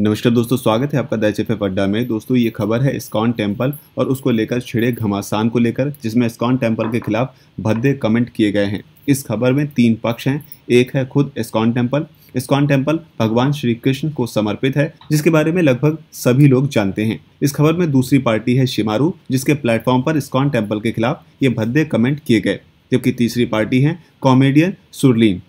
नमस्कार दोस्तों स्वागत है आपका दैचे अड्डा में दोस्तों ये खबर है इस्कॉन टेम्पल और उसको लेकर छिड़े घमासान को लेकर जिसमें इस्कॉन टेम्पल के खिलाफ भद्दे कमेंट किए गए हैं इस खबर में तीन पक्ष हैं एक है खुद इस्कॉन टेम्पल इस्कॉन टेम्पल भगवान श्री कृष्ण को समर्पित है जिसके बारे में लगभग सभी लोग जानते हैं इस खबर में दूसरी पार्टी है शिमारू जिसके प्लेटफॉर्म पर इस्कॉन टेम्पल के खिलाफ ये भद्दे कमेंट किए गए जबकि तीसरी पार्टी है कॉमेडियन सुरलीन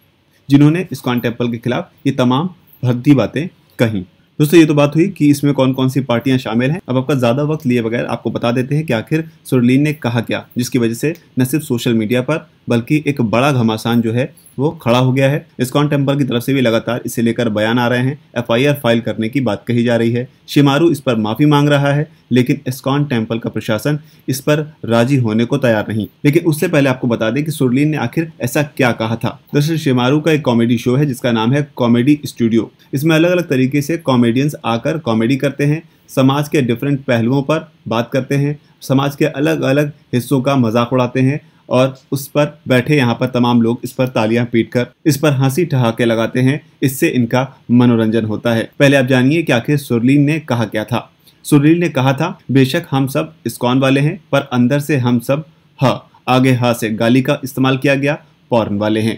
जिन्होंने इस्कॉन टेम्पल के खिलाफ ये तमाम भद्दी बातें कहीं दोस्तों ये तो बात हुई कि इसमें कौन कौन सी पार्टियां शामिल हैं अब आपका ज्यादा वक्त लिए बगैर आपको बता देते हैं कि आखिर सुरलीन ने कहा क्या जिसकी वजह से न सिर्फ सोशल मीडिया पर बल्कि एक बड़ा घमासान जो है वो खड़ा हो गया है इस्कॉन टेम्पल की तरफ से भी लगातार इसे लेकर बयान आ रहे हैं एफआईआर फाइल करने की बात कही जा रही है शिमारू इस पर माफ़ी मांग रहा है लेकिन इस्कॉन टेम्पल का प्रशासन इस पर राजी होने को तैयार नहीं लेकिन उससे पहले आपको बता दें कि सुरलीन ने आखिर ऐसा क्या कहा था दरअसल शिमारू का एक कॉमेडी शो है जिसका नाम है कॉमेडी स्टूडियो इसमें अलग अलग तरीके से कॉमेडियंस आकर कॉमेडी करते हैं समाज के डिफरेंट पहलुओं पर बात करते हैं समाज के अलग अलग हिस्सों का मजाक उड़ाते हैं और उस पर बैठे यहाँ पर तमाम लोग इस पर तालियां पीट कर इस पर हंसी ठहाके लगाते हैं इससे इनका मनोरंजन होता है पहले आप जानिए कि आखिर सुरलीन ने कहा क्या था सुरलीन ने कहा था बेशक हम सब इस्कॉन वाले हैं पर अंदर से हम सब ह आगे ह से गाली का इस्तेमाल किया गया पॉर्न वाले हैं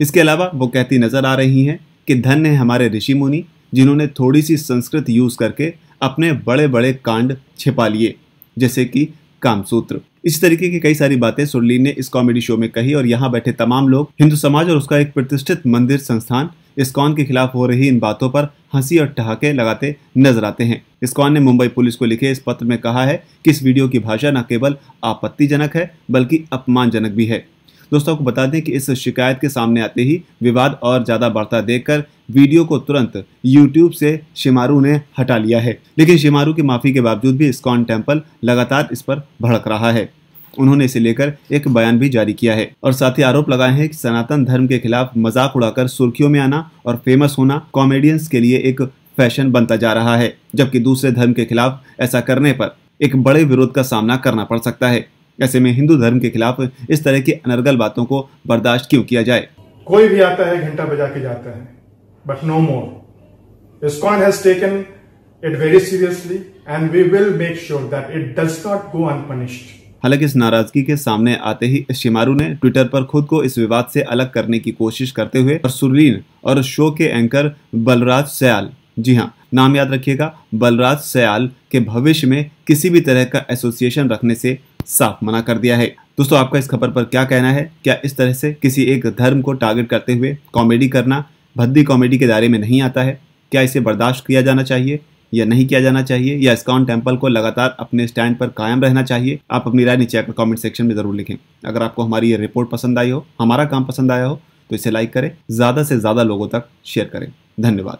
इसके अलावा वो कहती नजर आ रही हैं कि धन्य है हमारे ऋषि मुनि जिन्होंने थोड़ी सी संस्कृत यूज करके अपने बड़े बड़े कांड छिपा लिए जैसे कि कामसूत्र इस तरीके की कई सारी बातें सुरलीन ने इस कॉमेडी शो में कही और यहाँ बैठे तमाम लोग हिंदू समाज और उसका एक प्रतिष्ठित मंदिर संस्थान इस्कॉन के खिलाफ हो रही इन बातों पर हंसी और ठहाके लगाते नजर आते हैं इस्कॉन ने मुंबई पुलिस को लिखे इस पत्र में कहा है कि इस वीडियो की भाषा न केवल आपत्तिजनक है बल्कि अपमानजनक भी है दोस्तों आपको बता दें कि इस शिकायत के सामने आते ही विवाद और ज़्यादा बढ़ता देखकर वीडियो को तुरंत यूट्यूब से शिमारू ने हटा लिया है लेकिन शिमारू की माफ़ी के बावजूद भी स्कॉन टेम्पल लगातार इस पर भड़क रहा है उन्होंने इसे लेकर एक बयान भी जारी किया है और साथ ही आरोप लगाए हैं कि सनातन धर्म के खिलाफ मजाक उड़ाकर सुर्खियों में आना और फेमस होना कॉमेडियंस के लिए एक फैशन बनता जा रहा है जबकि दूसरे धर्म के खिलाफ ऐसा करने पर एक बड़े विरोध का सामना करना पड़ सकता है ऐसे में हिंदू धर्म के खिलाफ इस तरह की अनर्गल बातों को बर्दाश्त क्यों किया जाए कोई भी आता है घंटा बजा के जाता है but no more ISKCON has taken it very seriously and we will make sure that it does not go unpunished हालांकि इस नाराजगी के सामने आते ही शिमारू ने ट्विटर पर खुद को इस विवाद से अलग करने की कोशिश करते हुए और सुरलीन और शो के एंकर बलराज सयाल जी हां नाम याद रखिएगा बलराज सयाल के भविष्य में किसी भी तरह का एसोसिएशन रखने से साफ मना कर दिया है दोस्तों आपका इस खबर पर क्या कहना है क्या इस तरह से किसी एक धर्म को टारगेट करते हुए कॉमेडी करना भद्दी कॉमेडी के दायरे में नहीं आता है क्या इसे बर्दाश्त किया जाना चाहिए या नहीं किया जाना चाहिए या इस्कॉन टेम्पल को लगातार अपने स्टैंड पर कायम रहना चाहिए आप अपनी राय नीचे कमेंट सेक्शन में जरूर लिखें अगर आपको हमारी ये रिपोर्ट पसंद आई हो हमारा काम पसंद आया हो तो इसे लाइक करें ज़्यादा से ज़्यादा लोगों तक शेयर करें धन्यवाद